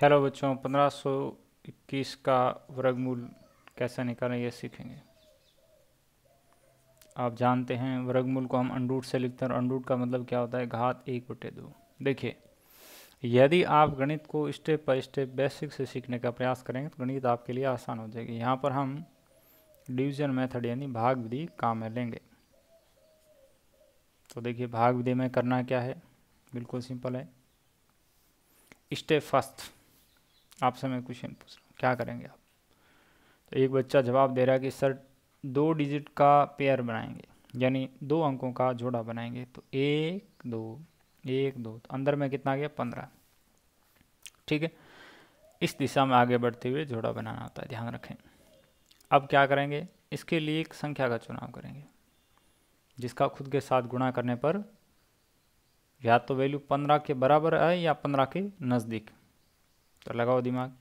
hello बच्चों 1521 का वर्गमूल कैसे निकालें ये सीखेंगे आप जानते हैं वर्गमूल को हम अंडूट से लिखते हैं और अंडूट का मतलब क्या होता है घात एक बटे दो देखिए यदि आप गणित को स्टेप बाय स्टेप बेसिक से सीखने का प्रयास करेंगे तो गणित आपके लिए आसान हो जाएगी यहाँ पर हम डिवीजन मेथड यानी भाग विधि काम में लेंगे तो देखिए भाग विधि में करना क्या है बिल्कुल सिंपल है स्टेप फर्स्ट आपसे मैं क्वेश्चन पूछ रहा हूँ क्या करेंगे आप तो एक बच्चा जवाब दे रहा है कि सर दो डिजिट का पेयर बनाएंगे यानी दो अंकों का जोड़ा बनाएंगे तो एक दो एक दो तो अंदर में कितना गया पंद्रह ठीक है इस दिशा में आगे बढ़ते हुए जोड़ा बनाना होता है ध्यान रखें अब क्या करेंगे इसके लिए एक संख्या का चुनाव करेंगे जिसका खुद के साथ गुणा करने पर या तो वैल्यू पंद्रह के बराबर आए या पंद्रह के नज़दीक तो लगाओ दिमाग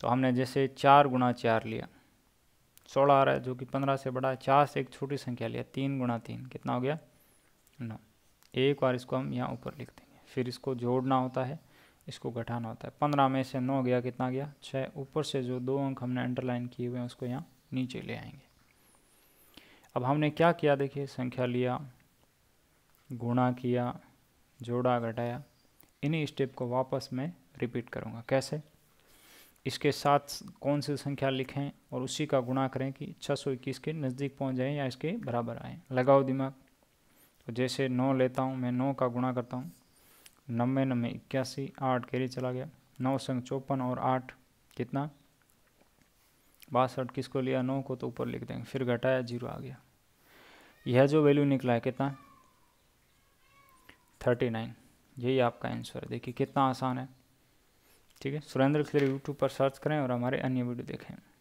तो हमने जैसे चार गुणा चार लिया सोलह आ रहा है जो कि पंद्रह से बड़ा है चार से एक छोटी संख्या लिया तीन गुणा तीन कितना हो गया नौ एक बार इसको हम यहाँ ऊपर लिख देंगे फिर इसको जोड़ना होता है इसको घटाना होता है पंद्रह में से नौ गया कितना गया छः ऊपर से जो दो अंक हमने अंडरलाइन किए हुए हैं उसको यहाँ नीचे ले आएंगे अब हमने क्या किया देखिए संख्या लिया गुणा किया जोड़ा घटाया इन्हीं स्टेप को वापस मैं रिपीट करूँगा कैसे इसके साथ कौन सी संख्या लिखें और उसी का गुणा करें कि छः सौ इक्कीस के नज़दीक पहुँच जाएँ या इसके बराबर आएँ लगाओ दिमाग तो जैसे नौ लेता हूँ मैं नौ का गुणा करता हूँ नब्बे नब्बे इक्यासी आठ लिए चला गया नौ संग चौपन और आठ कितना बासठ किसको लिया नौ को तो ऊपर लिख देंगे फिर घटाया जीरो आ गया यह जो वैल्यू निकला है कितना थर्टी नाइन यही आपका आंसर है देखिए कितना आसान है ठीक है सुरेंद्र खिलरी यूट्यूब पर सर्च करें और हमारे अन्य वीडियो देखें